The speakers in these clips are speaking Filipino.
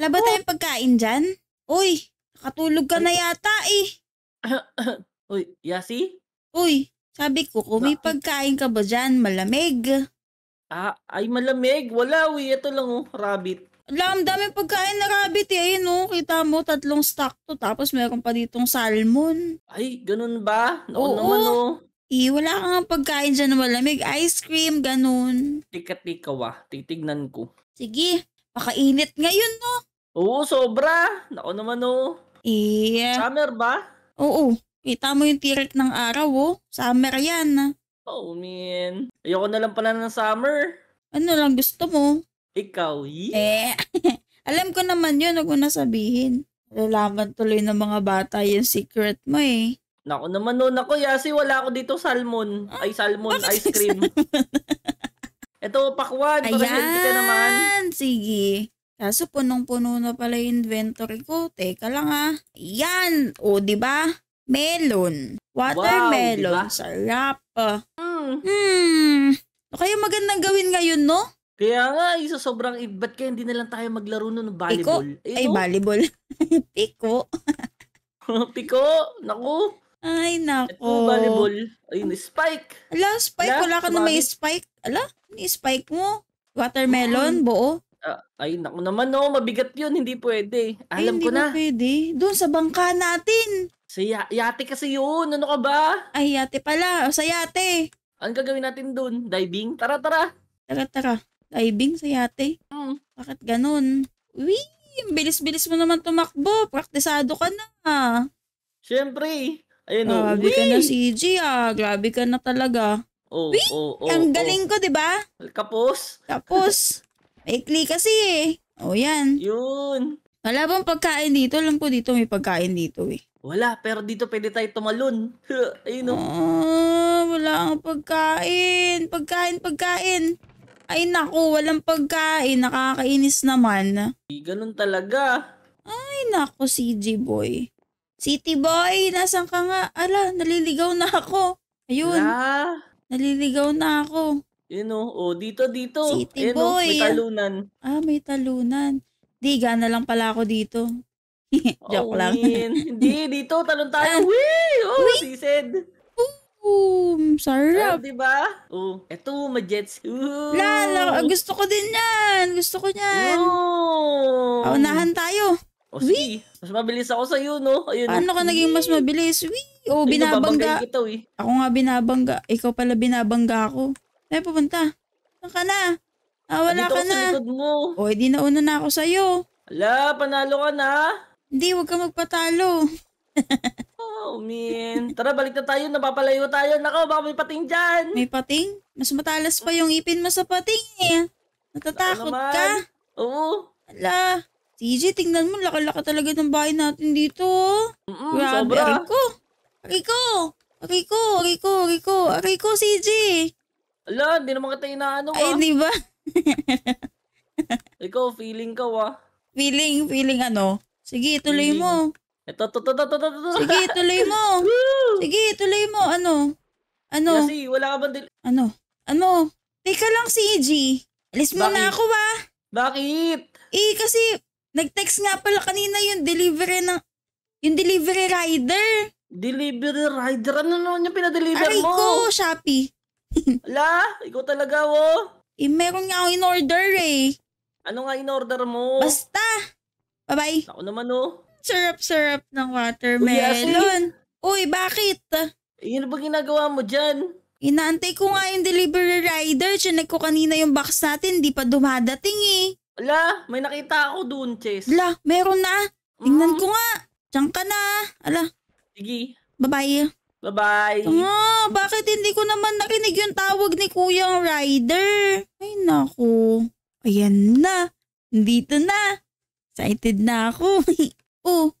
Wala ba oh. tayong pagkain dyan? Uy, nakatulog ka Ay. na yata eh. Uy, Yasi? Uy, sabi ko, kung may pagkain ka ba dyan, malamig. Ah, ay malamig. Wala, uy. Ito lang, oh, rabbit. Wala, ang daming pagkain na rabbit, eh. no? Oh, kita mo, tatlong stock to. Tapos meron pa ditong salmon. Ay, ganun ba? Noon Oo. naman, oh. Eh, wala ka pagkain dyan na malamig. Ice cream, ganun. Tika-tika, wah. Titignan ko. Sige, pakainit ngayon, no? Oh. Oo, sobra. Nako naman oh. Yeah. Summer ba? Oo. Kita mo yung tirik ng araw oh. Summer yan. Oh man. Ayoko na lang pala ng summer. Ano lang gusto mo? Ikaw, yeah. Eh. alam ko naman yun. Huwag mo na sabihin. Lalaman tuloy ng mga bata yung secret mo eh. Nako naman no, nako Yasi, wala ako dito salmon. Ah, Ay, salmon, oh, ice cream. Ito, pakwan. Ayan, para naman. sige. Kaso punong-puno na pala yung inventory ko. Teka lang ah. Yan! O, ba Melon. Watermelon. Wow, diba? Sarap. Mm. Hmm. O kaya magandang gawin ngayon, no? Kaya nga, isa eh, sobrang ibat kaya hindi na lang tayo maglaro nun ng volleyball. Piko? Eh, Ay, no? volleyball. Piko. Piko? Naku. Ay, naku. Ito, volleyball. Ayun, spike. Ala, spike. Ala, wala ka na may spike. Ala, ni spike mo. Watermelon, hmm. buo. Ah, ay, naku naman, no. Mabigat yun. Hindi pwede. Alam hindi ko na. Hindi pwede. Doon sa bangka natin. Sa ya- yate kasi yun. Ano ka ba? Ay, yate pala. sa yate. Ang gagawin natin doon? Diving? Tara, tara. Tara, tara. Diving sa yate. Hmm. Bakit ganun? Uy, ang bilis-bilis mo naman tumakbo. Praktisado ka na. Siyempre. Ayun, oh. Grabe ka na, Wee! ah. Grabe ka na talaga. Oh, Wee! oh, oh, Ang galing oh. ko, di ba? Oh. Kapos. Tapos, Ekli kasi eh. O yan. Yun. Wala bang pagkain dito? Alam ko dito may pagkain dito eh. Wala, pero dito pwede tayo tumalon. Ayun o. Oh, ah, wala ang pagkain. Pagkain, pagkain. Ay naku, walang pagkain. Nakakainis naman. Ay, ganun talaga. Ay naku, CJ boy. City boy, nasan ka nga? Ala, naliligaw na ako. Ayun. La. Naliligaw na ako. Yun o, oh, dito, dito. City Ayan, boy. Oh, may talunan. Ah, may talunan. Di, gana lang pala ako dito. Joke oh, lang. Hindi, dito, talon tayo. Ah. Wee! Oh, Wee! sised. Boom! Sarap! Sarap, diba? Oh, eto, ma-jets. Lala, ah, gusto ko din yan! Gusto ko yan! Oh. Paunahan tayo. O oh, sige, mas mabilis ako sa iyo, no? Ayun. Ano ka naging mas mabilis? Wee! oh, binabangga. Ito, eh. Ako nga binabangga. Ikaw pala binabangga ako. Tayo pupunta. Saan ka na? Ah, wala ka na. Sa mo. O, edi eh, nauna na ako sa'yo. Ala, panalo ka na? Hindi, huwag ka magpatalo. oh, man. Tara, balik na tayo. Napapalayo tayo. Nako, baka may pating dyan. May pating? Mas matalas pa yung ipin mo sa pating eh. Natatakot ka? Oo. Ala, CJ, tingnan mo. Laki-laki talaga ng bahay natin dito. Oh. Mm-mm, Grabe, sobra. Aray ko. Aray ko. Aray ko, CJ. Ala, hindi naman kita inaano Ay, ah. di ba? Ikaw, feeling ka ah. Feeling, feeling ano? Sige, tuloy mo. Ito, to, to, to, to, to, Sige, tuloy mo. Sige, tuloy mo. Ano? Ano? Kasi wala ka bang Ano? Ano? Teka lang, si CG. Alis mo na ako ah. Bakit? Eh, kasi nag-text nga pala kanina yung delivery ng... Yung delivery rider. Delivery rider? Ano naman yung pinadeliver Aray mo? Aray ko, Shopee. Ala, ikaw talaga, oh. Eh, meron nga ako in-order eh. Ano nga in-order mo? Basta. Bye-bye. Ako naman, oh. Syrup-syrup ng watermelon. Uy, Uy bakit? Eh, yun ba ginagawa mo dyan? Inaantay ko nga yung delivery rider. Chinag ko kanina yung box natin. Di pa dumadating eh. Ala, may nakita ako doon, Chase. Ala, meron na. Tingnan mm. ko nga. Diyan ka na. Ala. Sige. Bye-bye. Bye-bye. Ah, bakit hindi ko naman nakinig yung tawag ni Kuya Rider? Ay naku. Ayan na. Dito na. Excited na ako. oh,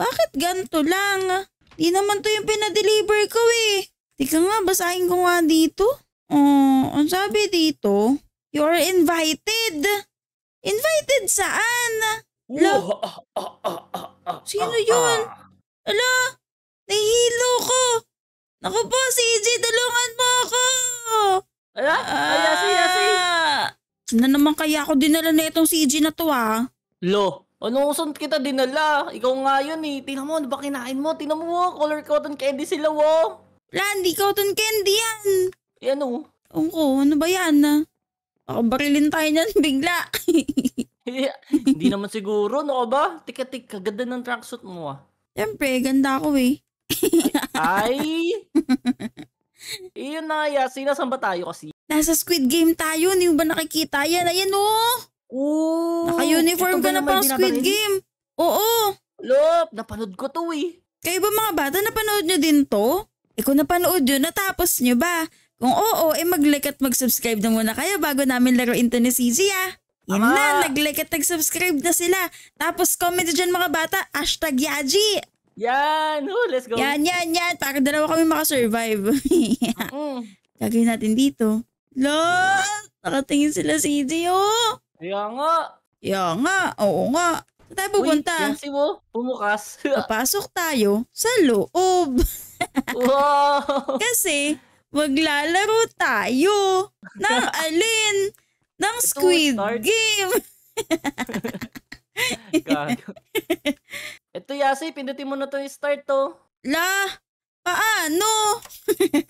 bakit ganto lang? Di naman to yung pinadeliver ko eh. Teka nga, basahin ko nga dito. Oh, ang sabi dito, you are invited. Invited saan? Lo- ah, ah, ah, Sino yun? Ala, Nahihilo ko. Naku po, si EJ, tulungan mo ako. Ala? Ah, Ay, yasi, yasi. Na naman kaya ako dinala na itong si EJ na to ah. Lo, ano usan kita dinala? Ikaw nga yun eh. Tingnan mo, ano ba kinain mo? Tingnan mo, oh, color cotton candy sila oh. wo. Landy, cotton candy yan. Yan oh. Oo, ko, ano ba yan? Ah? Baka barilin tayo niyan bigla. Eh, hindi naman siguro, no ba? Tikatik, kaganda ng tracksuit mo ah. Siyempre, ganda ako eh. Ay! Iyon na kaya, sinasan ba tayo kasi? Nasa Squid Game tayo, hindi ba nakikita? Yan, ayan o! Oh! oh. Naka-uniform ka na pang Squid Game. Oo. Lop, napanood ko to eh. Kayo ba mga bata, napanood nyo din to? Eh kung napanood yun, natapos nyo ba? Kung oo, eh mag-like at mag-subscribe na muna kayo bago namin laruin to ni CZ ah. Yan Ama. na, nag-like at nag-subscribe na sila. Tapos comment dyan mga bata, hashtag Yaji. Yan! Oh, let's go! Yan, yan, yan! Para dalawa kami makasurvive. yeah. mm. Lagay natin dito. Lo! Nakatingin sila si EJ, oh! Kaya nga! Kaya nga! Oo nga! Saan tayo pupunta? Uy, yan si Mo, pumukas. Papasok tayo sa loob. wow! Kasi, maglalaro tayo ng alin? ng Squid Game! Gago. Yasi, pindutin mo na to yung start to. Oh. La! Paano?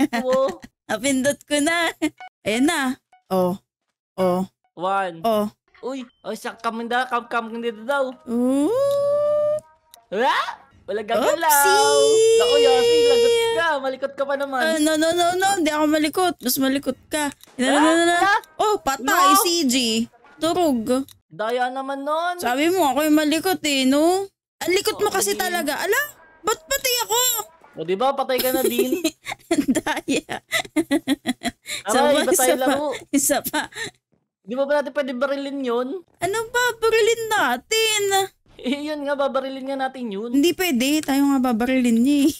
Oo. Napindot ko na. Ayan na. Oh. Oh. One. Oh. Uy, oh, siya kaminda, kam kam dito daw. Ooh. Wala? Ah! Wala gagalaw. Oopsie! Ako, Yasi, lagot ka. Malikot ka pa naman. Uh, no, no, no, no. Hindi ako malikot. Mas malikot ka. Na, na, na, na. Ah! Oh, patay, no. E CG. Turog. Daya naman nun. Sabi mo, ako yung malikot eh, no? Ang likot mo kasi talaga. Ala, ba't pati ako? O di ba patay ka na din? Daya. Aray, so, patay lang Isa pa. Di ba ba natin pwede barilin yun? Ano ba? Barilin natin. Eh, yun nga, babarilin nga natin yun. Hindi pwede. Tayo nga babarilin niya eh.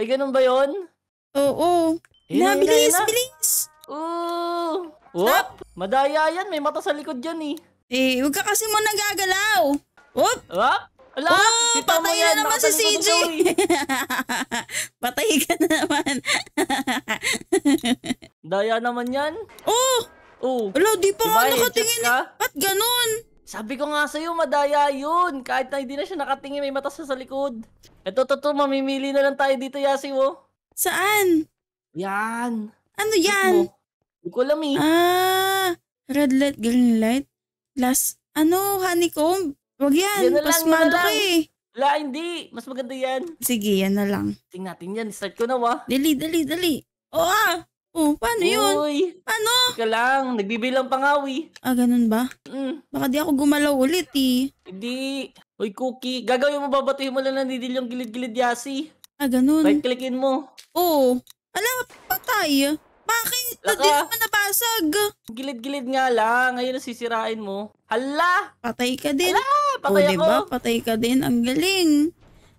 Ay, ganun ba yun? Oo. Eh, na, bilis, na. bilis. Oo. Oh. Stop. Madaya yan. May mata sa likod yan eh. Eh, huwag ka kasi mo nagagalaw. Whoop! Whoop! Ala, oh, patay na naman si CJ. patay ka na naman. Daya naman yan. Oh! Oh. Ala, di pa diba, nga nakatingin. Ka? Eh. Ba't ganun? Sabi ko nga sa'yo, madaya yun. Kahit na hindi na siya nakatingin, may mata sa sa likod. Eto, toto, mamimili na lang tayo dito, Yasi, mo. Oh. Saan? Yan. Ano yan? Hindi ko alam eh. Ah, red light, green light. Last, ano, honeycomb? Huwag yan. Yan na lang, Pasmado eh. Wala, hindi. Mas maganda yan. Sige, yan na lang. Tingnan natin yan. Start ko na, wa. Dali, dali, dali. Oo ah. Oh, paano yun? Ano? Paano? lang. Nagbibilang pangawi. Ah, ganun ba? Mm, Baka di ako gumalaw ulit eh. hindi. Uy, Cookie. Gagawin mo babatuhin mo lang nanidil yung gilid-gilid yasi. Ah, ganun. Right-clickin mo. Oo. Alam, patay. Bakit? Laka. Hindi naman nabasag. Gilid-gilid nga lang. Ngayon nasisirain mo. Hala! Patay ka din. Hala! Patay o, diba? ako. Diba? Patay ka din. Ang galing.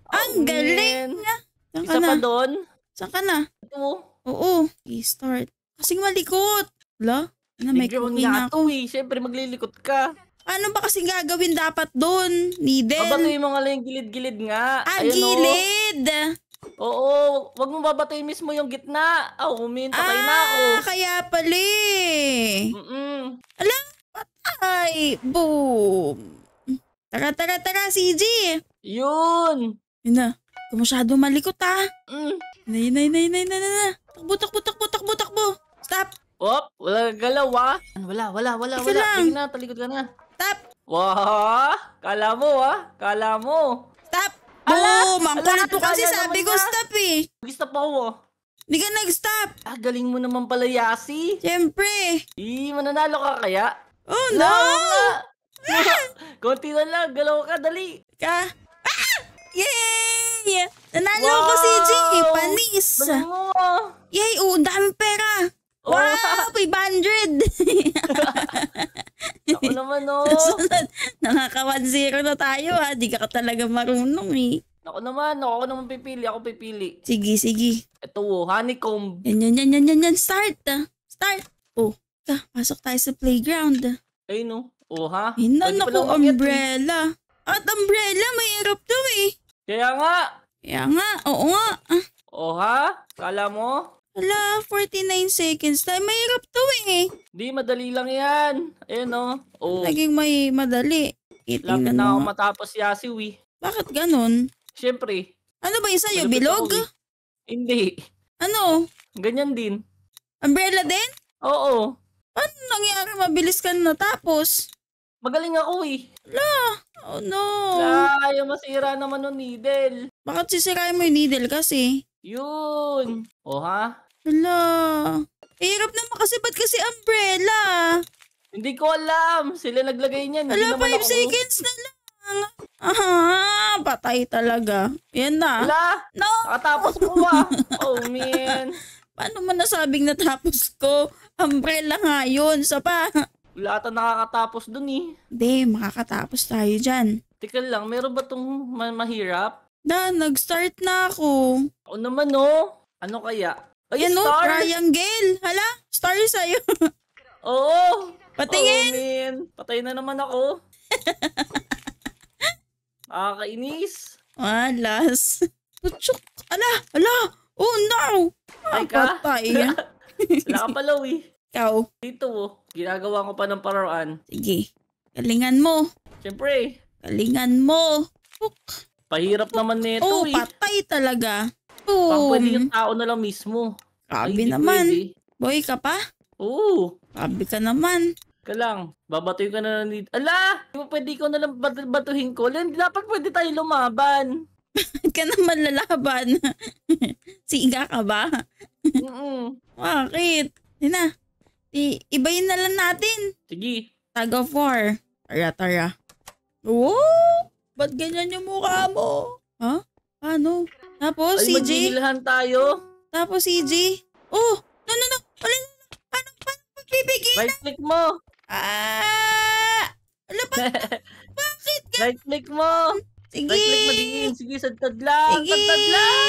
Oh, Ang man. galing. Saan Isa na? pa doon? Saan ka na? Ito. Oo. Okay, start. Kasing malikot. Hala? Ano, may cookie na ako. Eh. Siyempre, maglilikot ka. Ano ba kasi gagawin dapat doon? Needle? Abatuhin mo nga lang yung gilid-gilid nga. Ah, Ayun, oh. gilid! O. Oo, wag mo babatay mismo yung gitna. Aw, oh, humihintay ah, na ako. Ah, kaya pali. Mm-mm. Alam, patay. Boom. Tara, tara, tara, CG. Yun. Yun na. Kung masyado malikot ha. Ah. Mm. Nay, nay, nay, nay, nay, nay. Takbo, takbo, takbo, takbo, takbo. Stop. Op, wala galaw ha. Ah. Ano, wala, wala, wala, Isa wala. Lang. Tingin na, talikod ka na. Stop. Wah, kala mo ha. Kala mo. Ala, mangkulit po kasi sabi ko stop eh. Gusto pa ako. Hindi ka nag-stop. Ah, galing mo naman pala, Yasi. Siyempre. Eh, mananalo ka kaya? Oh, no! no! Kunti na lang, galaw ka, dali. Ka. Ah! Yay! Nanalo ko si G, panis. Mo. Yay, oh, dami pera. Oh. Wow, 500! Ako naman, no. Susunod, nakaka-1-0 na tayo, ha. Di ka talaga marunong, eh. Ako naman, ako naman pipili, ako pipili. Sige, sige. Ito, oh, honeycomb. Yan, yan, yan, yan, yan, yan. Start, ah. Start. Oh, ka, pasok tayo sa playground, Ay, no. Oh, ha? Yan na, naku, umbrella. Eh. At umbrella, may hirap to, eh. Kaya nga. Kaya nga, oo nga. Ah. Oh, ha? Kala mo? Wala, 49 seconds na. Mahirap to eh. Di, madali lang yan. Ayan o. Oh. oh. Naging may madali. Itingnan Lapit na ako matapos yasiw eh. Bakit ganun? Siyempre. Ano ba yung sa'yo? Malapit Bilog? Ako, Hindi. Ano? Ganyan din. Umbrella din? Oo. Paano nangyari mabilis ka na natapos? Magaling ako eh. Wala. Oh no. Wala, yung masira naman yung needle. Bakit sisirain mo yung needle kasi? Yun. O ha? Hala. Eh, hirap naman kasi. Ba't kasi umbrella? Hindi ko alam. Sila naglagay niyan. Hindi Hala, 5 ako- seconds na lang. Aha, patay talaga. Yan na. Wala. No! Nakatapos ko ba? Oh, man. Paano mo nasabing natapos ko? Umbrella nga yun. Sa pa. Wala ata nakakatapos dun eh. Hindi, makakatapos tayo dyan. Teka lang, meron ba tong ma- mahirap? Da, nag-start na ako. Ako naman, no? Oh. Ano kaya? Ayan o, star. triangle. Hala, star yun sa'yo. Oo. Patingin. Oh, man. Patay na naman ako. Nakakainis. Alas. Ah, Putsok. Ala, ala. Oh no. Ay ka? Patay yan. ka palaw eh. Ikaw. Dito oh. Ginagawa ko pa ng paraan. Sige. Kalingan mo. Siyempre. Kalingan mo. Puk. Pahirap Puk. naman nito oh, eh. Oh, patay talaga. Boom. Bang, pwede yung tao na lang mismo. Sabi Ay, naman. Pwede. Boy ka pa? Oo. Sabi ka naman. Ka lang. Babatuhin ka na lang dito. Ala! Pwede ko na lang bat- batuhin ko. Dapat pwede tayo lumaban. Bakit ka naman lalaban? Siga ka ba? Oo. Bakit? Di na. I- ibayin na lang natin. Sige. Tag of war. Tara, tara. Oo! Ba't ganyan yung mukha mo? Ha? Huh? Ano? Tapos, Ay, CJ. Ay, tayo. Tapos, CJ. Oh, no, no, no. ano, paano, paano magbibigay Right na? click mo. Ah! Ala, ba, bakit? Right click mo. Sige. Right click madingin. Sige, santad lang. Sige. Santad lang.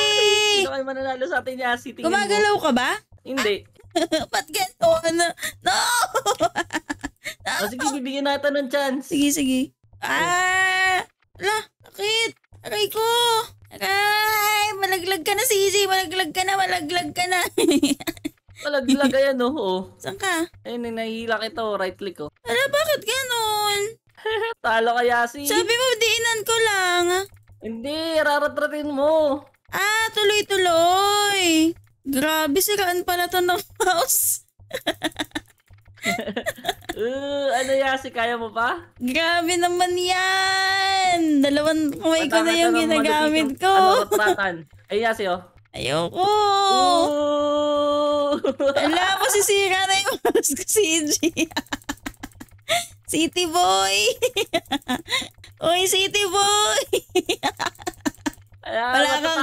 Sino kayo mananalo sa atin ni Asi? Tingin Kumagalaw mo. ka ba? Hindi. Ah. Ba't ganito? Ano? No! no! Oh, sige, bibigyan natin ng chance. Sige, sige. Ah! Ala, sakit. Aray ko. Ay, malaglag ka na, Sisi. Malaglag ka na, malaglag ka na. malaglag, ayan, oh. oh. Saan ka? Ayun, nahihila kita, oh. Right click, oh. Ala, bakit ganun? Talo kaya, si... Sabi mo, diinan ko lang. Hindi, raratratin mo. Ah, tuloy-tuloy. Grabe, siraan pala to ng mouse. uh, ano Si kaya mo pa? Grabe naman yan! Dalawang kamay ko na yung ginagamit ko. Ano, ratratan? Ayun Yasi, oh. Ayoko! Wala, masisira na yung mouse si EG. City boy! Uy, City boy! Ayan, wala kang,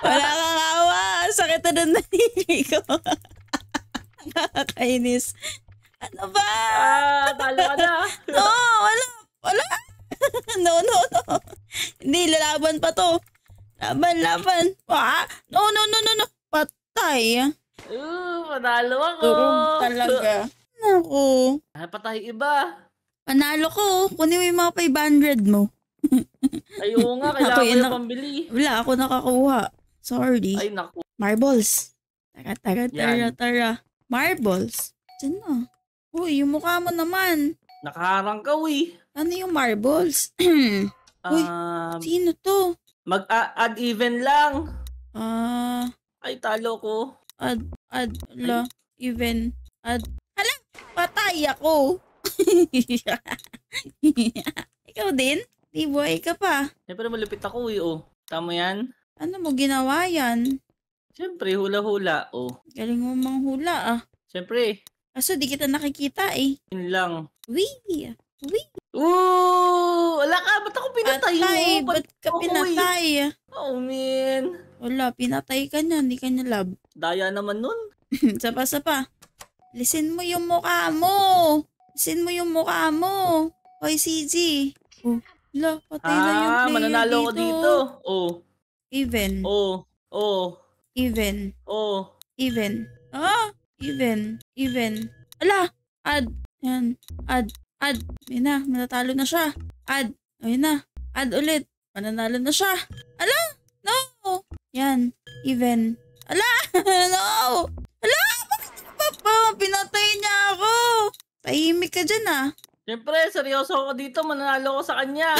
wala kang awa. Sakit na ng nalili ko. Nakakainis. Ano ba? Ah, dalawa na. Ah. no, wala. Wala. no, no, no. Hindi, lalaban pa to. Laban, laban. Ah, no, no, no, no, no. Patay. Ooh, panalo ako. Oo, talaga. Naku. Ah, patay iba. Panalo ko. Kunin mo yung mga 500 mo. Ayun nga, kailangan ko yung pambili. Wala, ako nakakuha. Sorry. Ay, naku. Marbles. Tara, tara, tara, tara. Marbles. Diyan na. Uy, yung mukha mo naman. Nakaharang ka, uy. Ano yung marbles? uy, um, sino to? Mag-add even lang. Ah. Uh, Ay, talo ko. Add, add, la, even, add. Hala, patay ako. ikaw din? Di boy ka pa. Siyempre malupit ako eh, oh. Tama yan? Ano mo ginawa yan? Siyempre, hula-hula, oh. Galing mo mang hula, ah. Siyempre, Aso, di kita nakikita eh. Yun lang. Wee! Wee! Ooh! Wala ka! Ba't ako pinatay mo? ba't, ba't ka pinatay? Oh, man. Wala, pinatay ka niya. Hindi ka niya love. Daya naman nun. Sapa-sapa. Listen mo yung mukha mo! Listen mo yung mukha mo! Hoy, CG! Oh, la, patay ah, na yung player mananalo dito. ko dito. Oh. Even. Oh. Oh. Even. Oh. Even. Ah! Even. Even. Ala! Add. Ayan. Add. Add. Ayun na. Manatalo na siya. Add. Ayun na. Add ulit. Mananalo na siya. Ala! No! Yan. Even. Ala! no! Ala! papa? Pinatay niya ako! Tahimik ka dyan ah. Siyempre, seryoso ako dito. Mananalo ko sa kanya.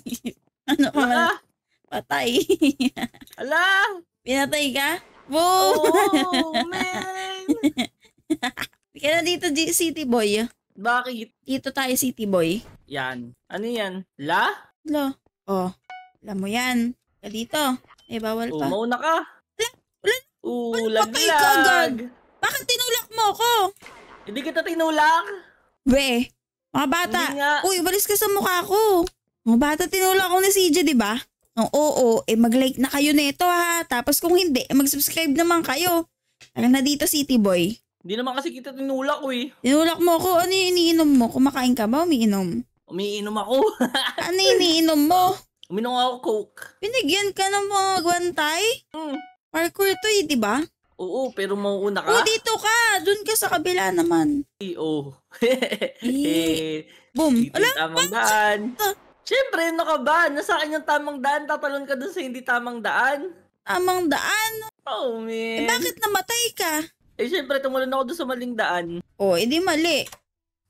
ano pa? Patay. Ala! Pinatay ka? Boom! Oh, man! Kaya na dito, City Boy. Bakit? Dito tayo, City Boy. Yan. Ano yan? La? La. Oh. La mo yan. Ka dito. Eh, bawal pa. Umauna ka. La? Ulan? Ulaglag. Bakit tinulak mo ako? Hindi kita tinulak. We. Mga bata. Uy, balis ka sa mukha ko. Mga bata, tinulak ko ni CJ, di ba? Nung oh, oo, eh mag-like na kayo nito ha. Tapos kung hindi, eh, mag-subscribe naman kayo. Tara na dito, City Boy. Hindi naman kasi kita tinulak ko eh. Tinulak mo ako. Ano yung iniinom mo? Kumakain ka ba? Umiinom? Umiinom ako. ano yung iniinom mo? Uminom ako coke. Pinigyan ka ng mga guantay? Hmm. Parkour to eh, di ba? Oo, pero mauuna ka. Oo, oh, dito ka. Doon ka sa kabila naman. Oo. Oh. Eh, eh, boom. Alam, tamang Siyempre, ano ka ba? Nasa akin yung tamang daan, tatalon ka dun sa hindi tamang daan. Tamang daan? Oh, man. Eh, bakit namatay ka? Eh, siyempre, tumulon ako dun sa maling daan. Oh, hindi eh, mali.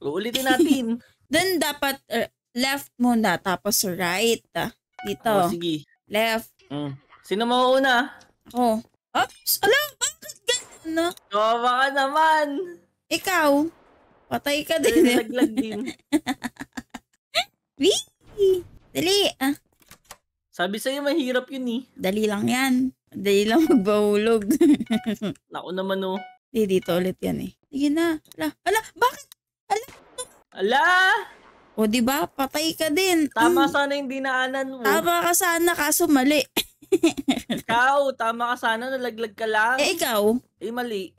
Uulitin natin. Then, dapat uh, left muna, tapos right. Dito. Oh, sige. Left. Mm. Sino mauuna? Oh. Oops, alam, bakit ganyan, no? Kawawa ka naman. Ikaw, patay ka din. Eh. naglag din. Wee! Dali. Dali. Ah. Sabi sa'yo, mahirap yun eh. Dali lang yan. Dali lang magbahulog. Ako naman oh. Di, dito ulit yan eh. Sige na. Ala, ala, bakit? Ala. Ala! O di ba patay ka din. Tama mm. sana yung dinaanan mo. Tama ka sana, kaso mali. ikaw, tama ka sana, nalaglag ka lang. Eh, ikaw? Eh, mali.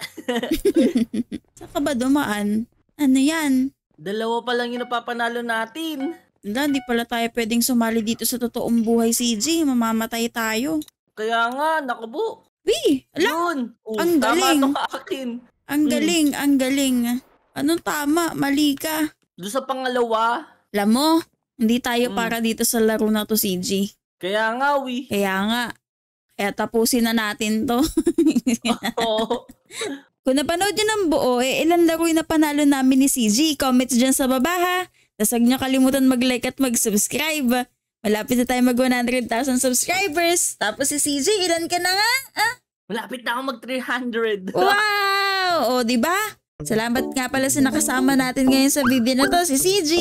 Saan ka ba dumaan? Ano yan? Dalawa pa lang yung napapanalo natin. Wala, di pala tayo pwedeng sumali dito sa totoong buhay, CJ. Mamamatay tayo. Kaya nga, nakabu. po. Uy, Yun. Oh, ang galing. Tama to akin. Ang galing, ang galing. Anong tama? Mali ka. Doon sa pangalawa. Alam mo, hindi tayo mm. para dito sa laro na to, CJ. Kaya nga, we. Kaya nga. Kaya tapusin na natin to. Oo. Kung napanood nyo ng buo, eh, ilan laro yung napanalo namin ni CG? Comments dyan sa baba ha. Tapos huwag niyo kalimutan mag-like at mag-subscribe. Malapit na tayo mag 100,000 subscribers. Tapos si CJ, ilan ka na nga? Ah? Malapit na ako mag 300. wow! O, di ba? Salamat nga pala sa nakasama natin ngayon sa video na to, si CJ.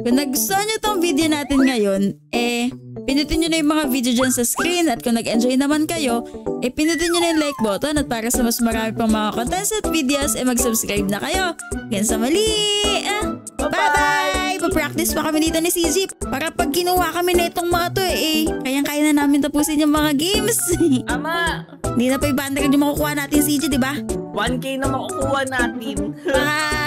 Kung nagustuhan nyo tong video natin ngayon, eh, pinutin nyo na yung mga video dyan sa screen at kung nag-enjoy naman kayo, eh, pinutin nyo na yung like button at para sa mas marami pang mga contents at videos, eh, mag-subscribe na kayo. Yan sa mali! Ah! Bye-bye! Papractice pa kami dito ni CJ para pag ginawa kami na itong mga to eh, eh kayang-kaya na namin tapusin yung mga games. Ama! Hindi na pa ibanda yung makukuha natin CJ, di ba? 1K na makukuha natin. Bye!